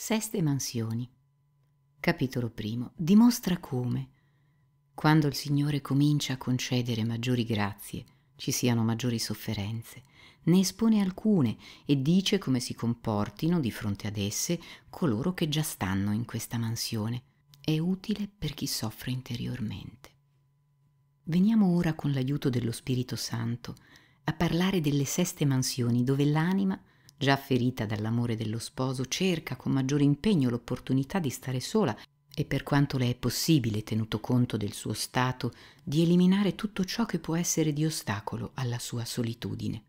Seste mansioni. Capitolo primo dimostra come, quando il Signore comincia a concedere maggiori grazie, ci siano maggiori sofferenze, ne espone alcune e dice come si comportino di fronte ad esse coloro che già stanno in questa mansione. È utile per chi soffre interiormente. Veniamo ora con l'aiuto dello Spirito Santo a parlare delle seste mansioni dove l'anima già ferita dall'amore dello sposo, cerca con maggiore impegno l'opportunità di stare sola e per quanto le è possibile, tenuto conto del suo stato, di eliminare tutto ciò che può essere di ostacolo alla sua solitudine.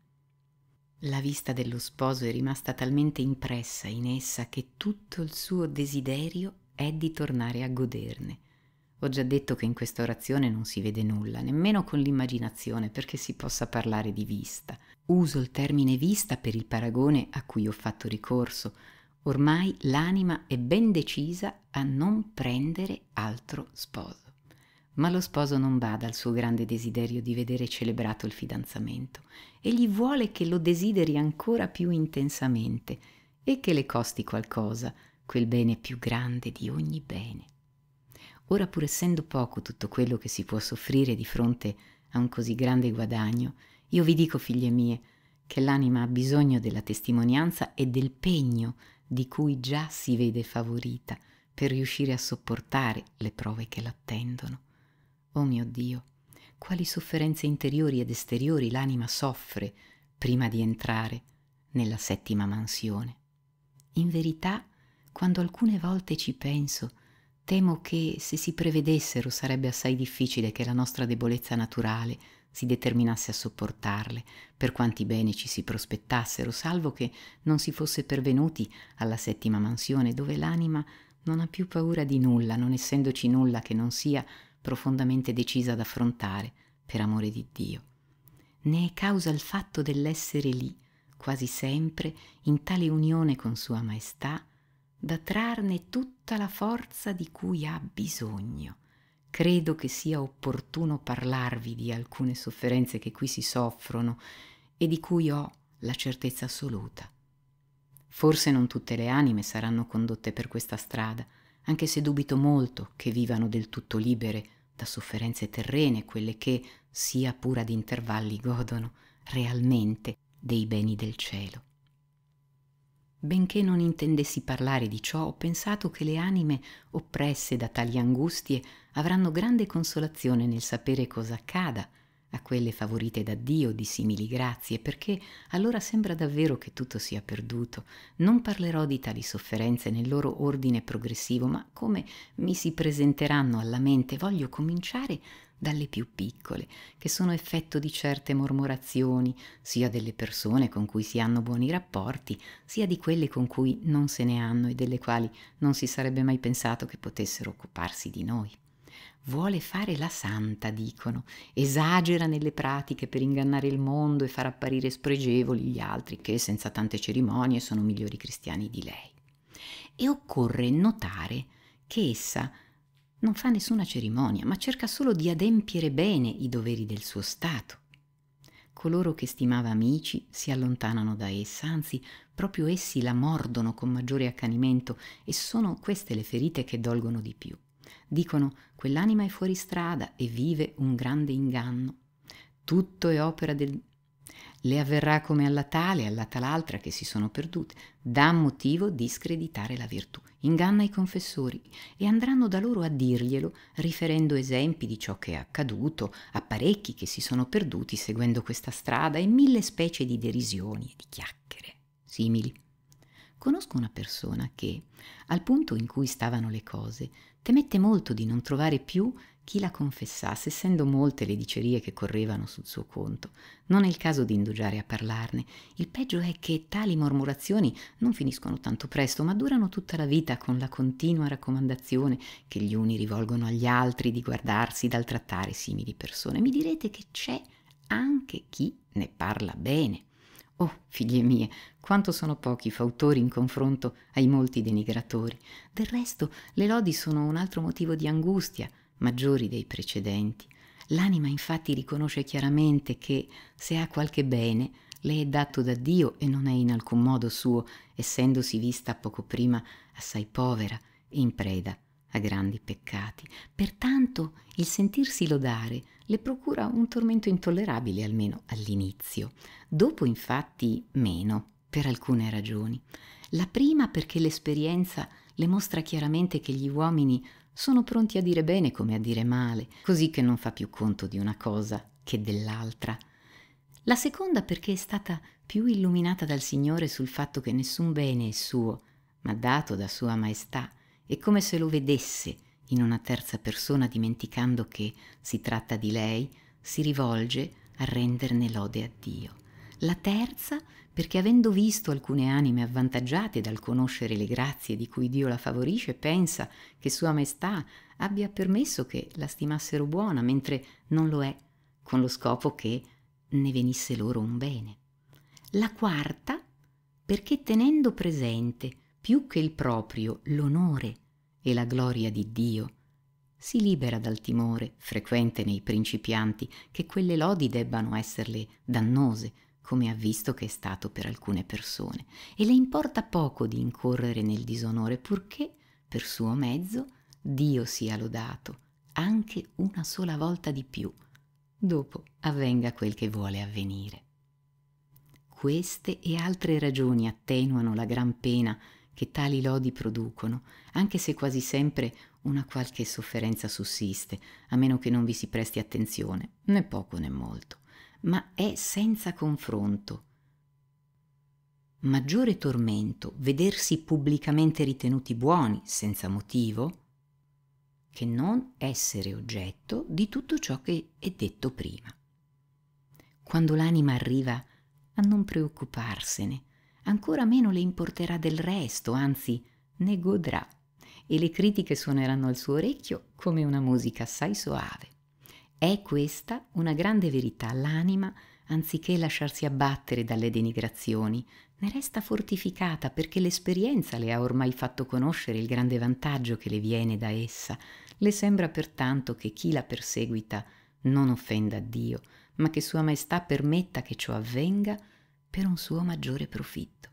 La vista dello sposo è rimasta talmente impressa in essa che tutto il suo desiderio è di tornare a goderne. Ho già detto che in questa orazione non si vede nulla, nemmeno con l'immaginazione, perché si possa parlare di vista. Uso il termine vista per il paragone a cui ho fatto ricorso. Ormai l'anima è ben decisa a non prendere altro sposo. Ma lo sposo non bada al suo grande desiderio di vedere celebrato il fidanzamento. Egli vuole che lo desideri ancora più intensamente e che le costi qualcosa, quel bene più grande di ogni bene ora pur essendo poco tutto quello che si può soffrire di fronte a un così grande guadagno, io vi dico, figlie mie, che l'anima ha bisogno della testimonianza e del pegno di cui già si vede favorita per riuscire a sopportare le prove che l'attendono. Oh mio Dio, quali sofferenze interiori ed esteriori l'anima soffre prima di entrare nella settima mansione. In verità, quando alcune volte ci penso, Temo che se si prevedessero sarebbe assai difficile che la nostra debolezza naturale si determinasse a sopportarle, per quanti bene ci si prospettassero, salvo che non si fosse pervenuti alla settima mansione, dove l'anima non ha più paura di nulla, non essendoci nulla che non sia profondamente decisa ad affrontare, per amore di Dio. Ne è causa il fatto dell'essere lì, quasi sempre, in tale unione con Sua Maestà, da trarne tutta la forza di cui ha bisogno. Credo che sia opportuno parlarvi di alcune sofferenze che qui si soffrono e di cui ho la certezza assoluta. Forse non tutte le anime saranno condotte per questa strada, anche se dubito molto che vivano del tutto libere da sofferenze terrene quelle che, sia pur ad intervalli, godono realmente dei beni del cielo. Benché non intendessi parlare di ciò, ho pensato che le anime oppresse da tali angustie avranno grande consolazione nel sapere cosa accada a quelle favorite da Dio di simili grazie, perché allora sembra davvero che tutto sia perduto. Non parlerò di tali sofferenze nel loro ordine progressivo, ma come mi si presenteranno alla mente, voglio cominciare dalle più piccole, che sono effetto di certe mormorazioni, sia delle persone con cui si hanno buoni rapporti, sia di quelle con cui non se ne hanno e delle quali non si sarebbe mai pensato che potessero occuparsi di noi. Vuole fare la santa, dicono, esagera nelle pratiche per ingannare il mondo e far apparire spregevoli gli altri che, senza tante cerimonie, sono migliori cristiani di lei. E occorre notare che essa non fa nessuna cerimonia, ma cerca solo di adempiere bene i doveri del suo Stato. Coloro che stimava amici si allontanano da essa, anzi proprio essi la mordono con maggiore accanimento e sono queste le ferite che dolgono di più. Dicono quell'anima è fuori strada e vive un grande inganno. Tutto è opera del... Le avverrà come alla tale e alla tal'altra che si sono perdute, dà motivo di screditare la virtù inganna i confessori e andranno da loro a dirglielo riferendo esempi di ciò che è accaduto, apparecchi che si sono perduti seguendo questa strada e mille specie di derisioni e di chiacchiere simili. Conosco una persona che, al punto in cui stavano le cose, temette molto di non trovare più chi la confessasse, essendo molte le dicerie che correvano sul suo conto. Non è il caso di indugiare a parlarne. Il peggio è che tali mormorazioni non finiscono tanto presto, ma durano tutta la vita con la continua raccomandazione che gli uni rivolgono agli altri di guardarsi dal trattare simili persone. Mi direte che c'è anche chi ne parla bene. Oh, figlie mie, quanto sono pochi i fautori in confronto ai molti denigratori. Del resto, le lodi sono un altro motivo di angustia maggiori dei precedenti. L'anima infatti riconosce chiaramente che se ha qualche bene, le è dato da Dio e non è in alcun modo suo, essendosi vista poco prima assai povera e in preda a grandi peccati. Pertanto il sentirsi lodare le procura un tormento intollerabile almeno all'inizio, dopo infatti meno, per alcune ragioni. La prima perché l'esperienza le mostra chiaramente che gli uomini sono pronti a dire bene come a dire male, così che non fa più conto di una cosa che dell'altra. La seconda perché è stata più illuminata dal Signore sul fatto che nessun bene è suo, ma dato da Sua Maestà, e come se lo vedesse in una terza persona dimenticando che si tratta di lei, si rivolge a renderne lode a Dio la terza perché avendo visto alcune anime avvantaggiate dal conoscere le grazie di cui Dio la favorisce, pensa che Sua Maestà abbia permesso che la stimassero buona, mentre non lo è, con lo scopo che ne venisse loro un bene. La quarta perché tenendo presente più che il proprio l'onore e la gloria di Dio, si libera dal timore, frequente nei principianti, che quelle lodi debbano esserle dannose, come ha visto che è stato per alcune persone, e le importa poco di incorrere nel disonore, purché, per suo mezzo, Dio sia lodato, anche una sola volta di più. Dopo avvenga quel che vuole avvenire. Queste e altre ragioni attenuano la gran pena che tali lodi producono, anche se quasi sempre una qualche sofferenza sussiste, a meno che non vi si presti attenzione, né poco né molto ma è senza confronto. Maggiore tormento vedersi pubblicamente ritenuti buoni senza motivo che non essere oggetto di tutto ciò che è detto prima. Quando l'anima arriva a non preoccuparsene, ancora meno le importerà del resto, anzi ne godrà e le critiche suoneranno al suo orecchio come una musica assai soave. È questa una grande verità. L'anima, anziché lasciarsi abbattere dalle denigrazioni, ne resta fortificata perché l'esperienza le ha ormai fatto conoscere il grande vantaggio che le viene da essa. Le sembra pertanto che chi la perseguita non offenda Dio, ma che Sua Maestà permetta che ciò avvenga per un suo maggiore profitto.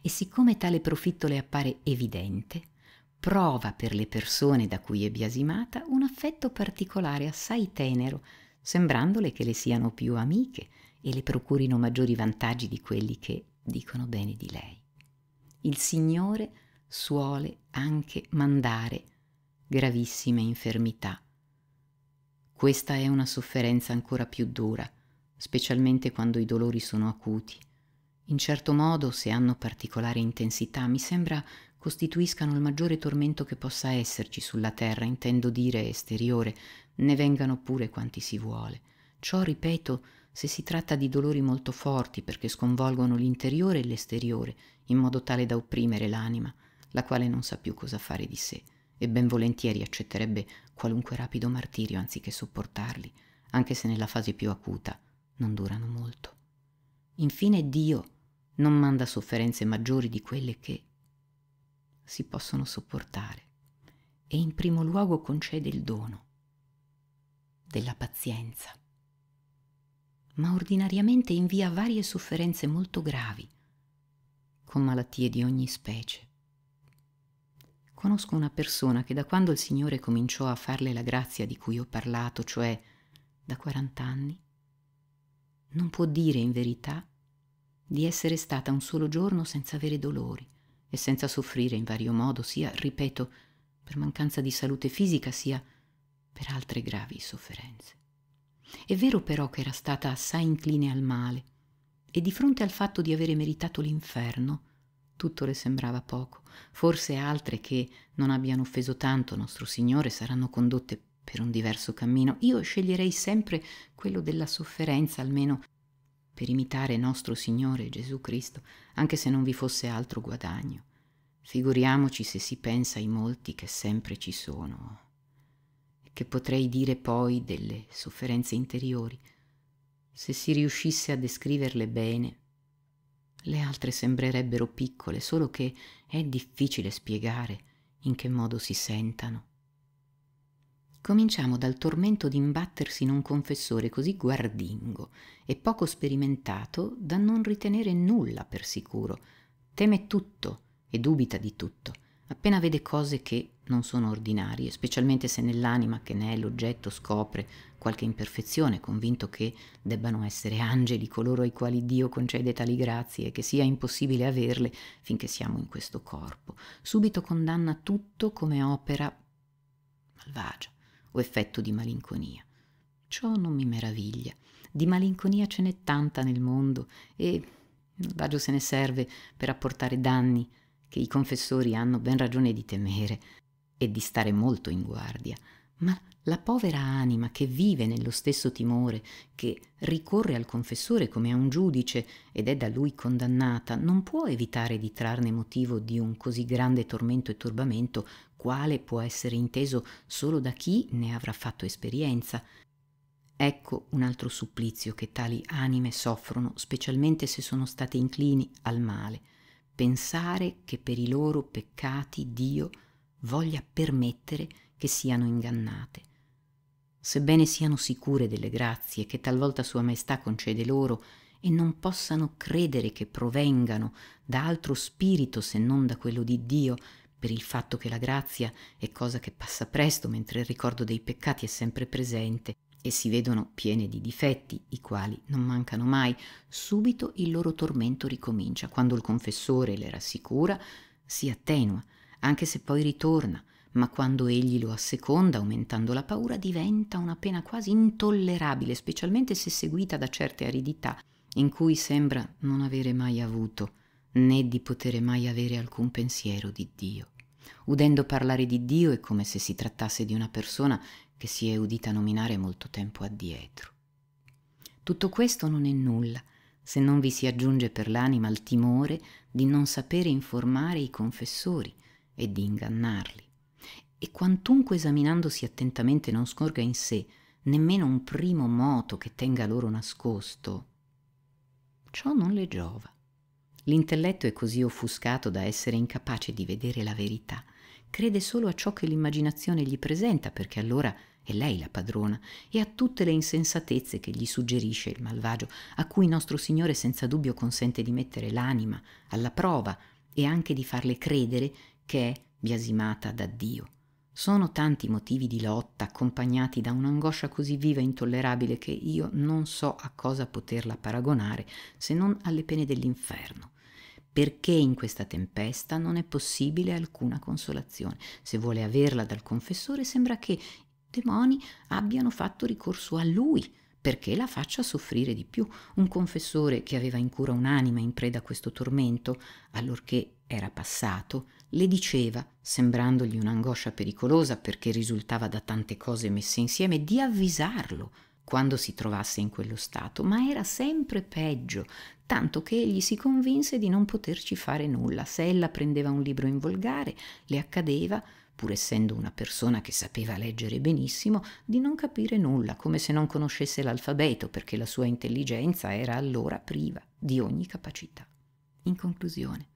E siccome tale profitto le appare evidente, prova per le persone da cui è biasimata un affetto particolare assai tenero, sembrandole che le siano più amiche e le procurino maggiori vantaggi di quelli che dicono bene di lei. Il Signore suole anche mandare gravissime infermità. Questa è una sofferenza ancora più dura, specialmente quando i dolori sono acuti. In certo modo, se hanno particolare intensità, mi sembra costituiscano il maggiore tormento che possa esserci sulla terra, intendo dire esteriore, ne vengano pure quanti si vuole. Ciò, ripeto, se si tratta di dolori molto forti perché sconvolgono l'interiore e l'esteriore, in modo tale da opprimere l'anima, la quale non sa più cosa fare di sé, e ben volentieri accetterebbe qualunque rapido martirio anziché sopportarli, anche se nella fase più acuta non durano molto. Infine Dio non manda sofferenze maggiori di quelle che, si possono sopportare e in primo luogo concede il dono della pazienza, ma ordinariamente invia varie sofferenze molto gravi, con malattie di ogni specie. Conosco una persona che da quando il Signore cominciò a farle la grazia di cui ho parlato, cioè da 40 anni, non può dire in verità di essere stata un solo giorno senza avere dolori e senza soffrire in vario modo, sia, ripeto, per mancanza di salute fisica, sia per altre gravi sofferenze. È vero però che era stata assai incline al male, e di fronte al fatto di avere meritato l'inferno, tutto le sembrava poco. Forse altre che non abbiano offeso tanto nostro Signore saranno condotte per un diverso cammino. Io sceglierei sempre quello della sofferenza, almeno per imitare nostro Signore Gesù Cristo, anche se non vi fosse altro guadagno. Figuriamoci se si pensa ai molti che sempre ci sono. Che potrei dire poi delle sofferenze interiori? Se si riuscisse a descriverle bene, le altre sembrerebbero piccole, solo che è difficile spiegare in che modo si sentano. Cominciamo dal tormento di imbattersi in un confessore così guardingo e poco sperimentato da non ritenere nulla per sicuro. Teme tutto e dubita di tutto, appena vede cose che non sono ordinarie, specialmente se nell'anima che ne è l'oggetto scopre qualche imperfezione, convinto che debbano essere angeli coloro ai quali Dio concede tali grazie e che sia impossibile averle finché siamo in questo corpo. Subito condanna tutto come opera malvagia o effetto di malinconia. Ciò non mi meraviglia. Di malinconia ce n'è tanta nel mondo e il l'adagio se ne serve per apportare danni che i confessori hanno ben ragione di temere e di stare molto in guardia ma la povera anima che vive nello stesso timore, che ricorre al confessore come a un giudice ed è da lui condannata, non può evitare di trarne motivo di un così grande tormento e turbamento, quale può essere inteso solo da chi ne avrà fatto esperienza. Ecco un altro supplizio che tali anime soffrono, specialmente se sono state inclini al male. Pensare che per i loro peccati Dio voglia permettere che siano ingannate. Sebbene siano sicure delle grazie che talvolta Sua Maestà concede loro e non possano credere che provengano da altro spirito se non da quello di Dio, per il fatto che la grazia è cosa che passa presto mentre il ricordo dei peccati è sempre presente e si vedono piene di difetti, i quali non mancano mai, subito il loro tormento ricomincia, quando il confessore le rassicura, si attenua, anche se poi ritorna, ma quando egli lo asseconda aumentando la paura diventa una pena quasi intollerabile, specialmente se seguita da certe aridità in cui sembra non avere mai avuto né di poter mai avere alcun pensiero di Dio. Udendo parlare di Dio è come se si trattasse di una persona che si è udita nominare molto tempo addietro. Tutto questo non è nulla se non vi si aggiunge per l'anima il timore di non sapere informare i confessori e di ingannarli e quantunque esaminandosi attentamente non scorga in sé nemmeno un primo moto che tenga loro nascosto, ciò non le giova. L'intelletto è così offuscato da essere incapace di vedere la verità, crede solo a ciò che l'immaginazione gli presenta, perché allora è lei la padrona, e a tutte le insensatezze che gli suggerisce il malvagio, a cui nostro Signore senza dubbio consente di mettere l'anima alla prova e anche di farle credere che è biasimata da Dio. Sono tanti motivi di lotta accompagnati da un'angoscia così viva e intollerabile che io non so a cosa poterla paragonare se non alle pene dell'inferno. Perché in questa tempesta non è possibile alcuna consolazione. Se vuole averla dal confessore sembra che i demoni abbiano fatto ricorso a lui perché la faccia soffrire di più. Un confessore che aveva in cura un'anima in preda a questo tormento, allorché era passato, le diceva, sembrandogli un'angoscia pericolosa perché risultava da tante cose messe insieme, di avvisarlo quando si trovasse in quello stato, ma era sempre peggio, tanto che egli si convinse di non poterci fare nulla. Se ella prendeva un libro in volgare, le accadeva, pur essendo una persona che sapeva leggere benissimo, di non capire nulla, come se non conoscesse l'alfabeto, perché la sua intelligenza era allora priva di ogni capacità. In conclusione,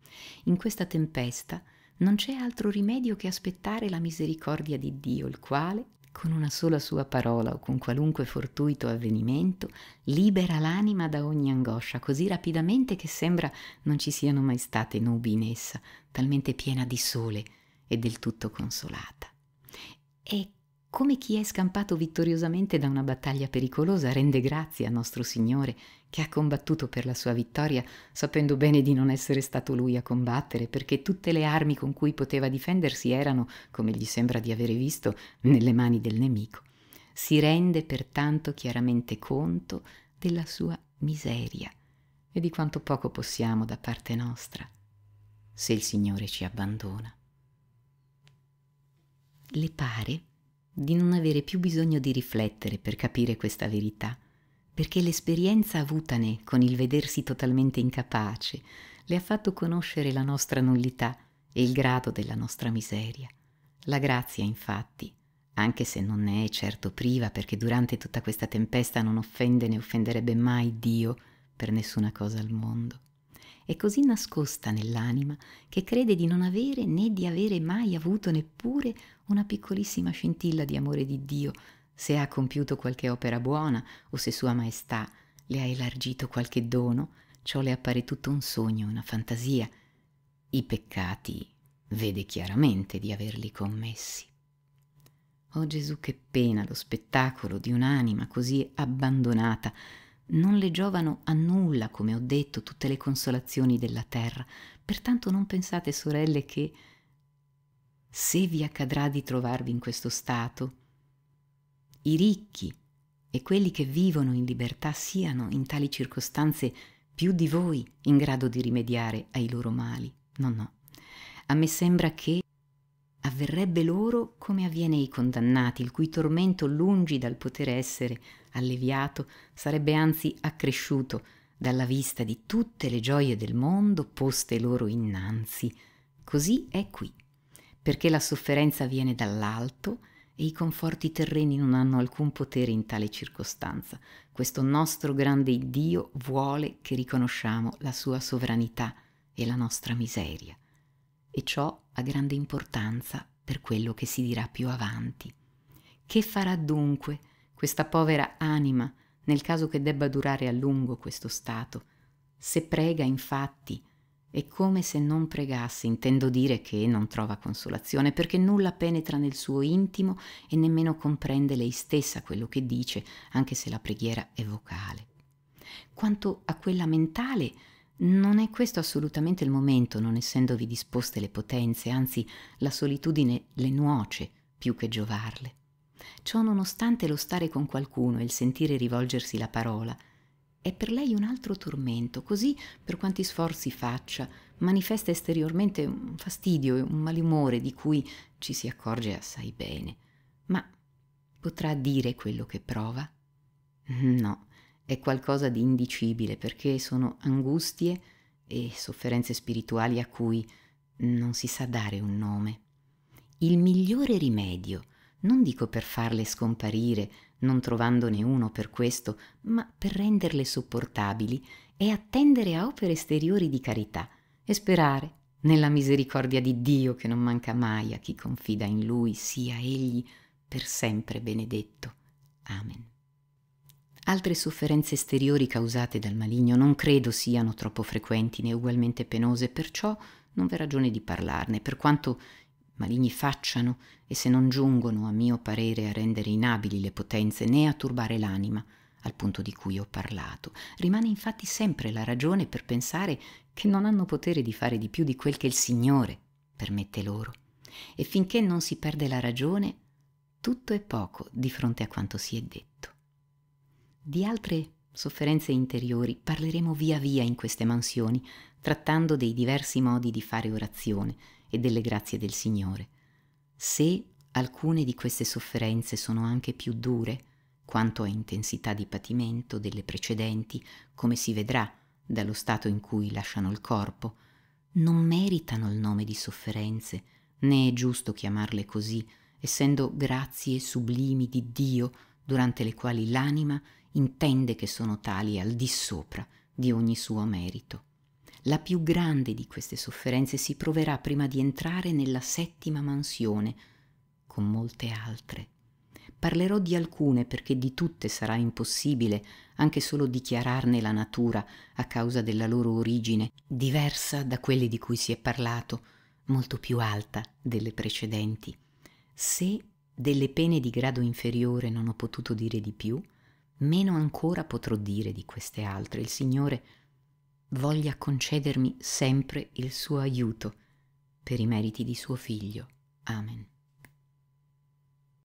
in questa tempesta, non c'è altro rimedio che aspettare la misericordia di Dio, il quale, con una sola sua parola o con qualunque fortuito avvenimento, libera l'anima da ogni angoscia così rapidamente che sembra non ci siano mai state nubi in essa, talmente piena di sole e del tutto consolata. E come chi è scampato vittoriosamente da una battaglia pericolosa rende grazie a nostro Signore che ha combattuto per la sua vittoria, sapendo bene di non essere stato lui a combattere, perché tutte le armi con cui poteva difendersi erano, come gli sembra di avere visto, nelle mani del nemico. Si rende pertanto chiaramente conto della sua miseria e di quanto poco possiamo da parte nostra, se il Signore ci abbandona. Le pare di non avere più bisogno di riflettere per capire questa verità, perché l'esperienza avutane con il vedersi totalmente incapace le ha fatto conoscere la nostra nullità e il grado della nostra miseria. La grazia, infatti, anche se non ne è certo priva, perché durante tutta questa tempesta non offende né offenderebbe mai Dio per nessuna cosa al mondo. È così nascosta nell'anima che crede di non avere né di avere mai avuto neppure una piccolissima scintilla di amore di Dio, se ha compiuto qualche opera buona o se Sua Maestà le ha elargito qualche dono, ciò le appare tutto un sogno, una fantasia. I peccati vede chiaramente di averli commessi. Oh Gesù, che pena lo spettacolo di un'anima così abbandonata. Non le giovano a nulla, come ho detto, tutte le consolazioni della terra. Pertanto non pensate, sorelle, che se vi accadrà di trovarvi in questo stato, i ricchi e quelli che vivono in libertà siano in tali circostanze più di voi in grado di rimediare ai loro mali. No, no. A me sembra che avverrebbe loro come avviene ai condannati, il cui tormento, lungi dal poter essere alleviato, sarebbe anzi accresciuto dalla vista di tutte le gioie del mondo poste loro innanzi. Così è qui perché la sofferenza viene dall'alto e i conforti terreni non hanno alcun potere in tale circostanza. Questo nostro grande Dio vuole che riconosciamo la sua sovranità e la nostra miseria. E ciò ha grande importanza per quello che si dirà più avanti. Che farà dunque questa povera anima nel caso che debba durare a lungo questo stato? Se prega infatti è come se non pregasse, intendo dire che non trova consolazione, perché nulla penetra nel suo intimo e nemmeno comprende lei stessa quello che dice, anche se la preghiera è vocale. Quanto a quella mentale, non è questo assolutamente il momento, non essendovi disposte le potenze, anzi la solitudine le nuoce più che giovarle. Ciò nonostante lo stare con qualcuno e il sentire rivolgersi la parola, è per lei un altro tormento, così per quanti sforzi faccia, manifesta esteriormente un fastidio e un malumore di cui ci si accorge assai bene. Ma potrà dire quello che prova? No, è qualcosa di indicibile perché sono angustie e sofferenze spirituali a cui non si sa dare un nome. Il migliore rimedio, non dico per farle scomparire, non trovandone uno per questo, ma per renderle sopportabili, è attendere a opere esteriori di carità e sperare nella misericordia di Dio che non manca mai a chi confida in Lui, sia Egli per sempre benedetto. Amen. Altre sofferenze esteriori causate dal maligno non credo siano troppo frequenti né ugualmente penose, perciò non v'è ragione di parlarne, per quanto maligni facciano e se non giungono, a mio parere, a rendere inabili le potenze né a turbare l'anima, al punto di cui ho parlato, rimane infatti sempre la ragione per pensare che non hanno potere di fare di più di quel che il Signore permette loro. E finché non si perde la ragione, tutto è poco di fronte a quanto si è detto. Di altre sofferenze interiori parleremo via via in queste mansioni, trattando dei diversi modi di fare orazione e delle grazie del Signore. Se alcune di queste sofferenze sono anche più dure, quanto a intensità di patimento delle precedenti, come si vedrà dallo stato in cui lasciano il corpo, non meritano il nome di sofferenze, né è giusto chiamarle così, essendo grazie sublimi di Dio durante le quali l'anima intende che sono tali al di sopra di ogni suo merito. La più grande di queste sofferenze si proverà prima di entrare nella settima mansione, con molte altre. Parlerò di alcune perché di tutte sarà impossibile anche solo dichiararne la natura a causa della loro origine, diversa da quelle di cui si è parlato, molto più alta delle precedenti. Se delle pene di grado inferiore non ho potuto dire di più, meno ancora potrò dire di queste altre. Il Signore voglia concedermi sempre il suo aiuto per i meriti di suo figlio. Amen.